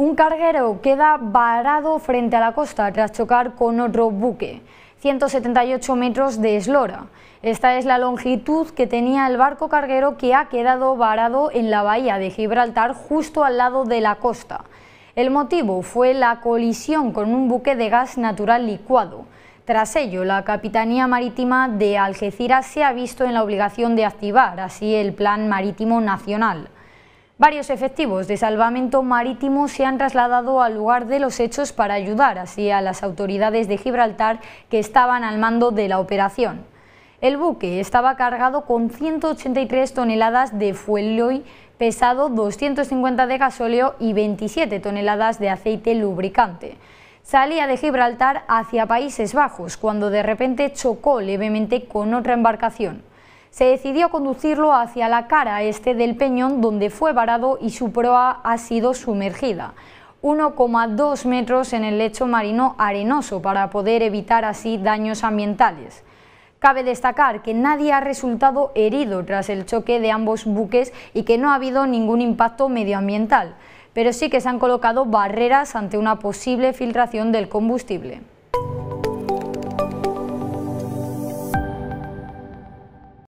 Un carguero queda varado frente a la costa tras chocar con otro buque, 178 metros de eslora. Esta es la longitud que tenía el barco carguero que ha quedado varado en la bahía de Gibraltar justo al lado de la costa. El motivo fue la colisión con un buque de gas natural licuado. Tras ello, la Capitanía Marítima de Algeciras se ha visto en la obligación de activar así el Plan Marítimo Nacional. Varios efectivos de salvamento marítimo se han trasladado al lugar de los hechos para ayudar así a las autoridades de Gibraltar que estaban al mando de la operación. El buque estaba cargado con 183 toneladas de fueloy pesado, 250 de gasóleo y 27 toneladas de aceite lubricante. Salía de Gibraltar hacia Países Bajos cuando de repente chocó levemente con otra embarcación se decidió conducirlo hacia la cara este del peñón donde fue varado y su proa ha sido sumergida. 1,2 metros en el lecho marino arenoso para poder evitar así daños ambientales. Cabe destacar que nadie ha resultado herido tras el choque de ambos buques y que no ha habido ningún impacto medioambiental, pero sí que se han colocado barreras ante una posible filtración del combustible.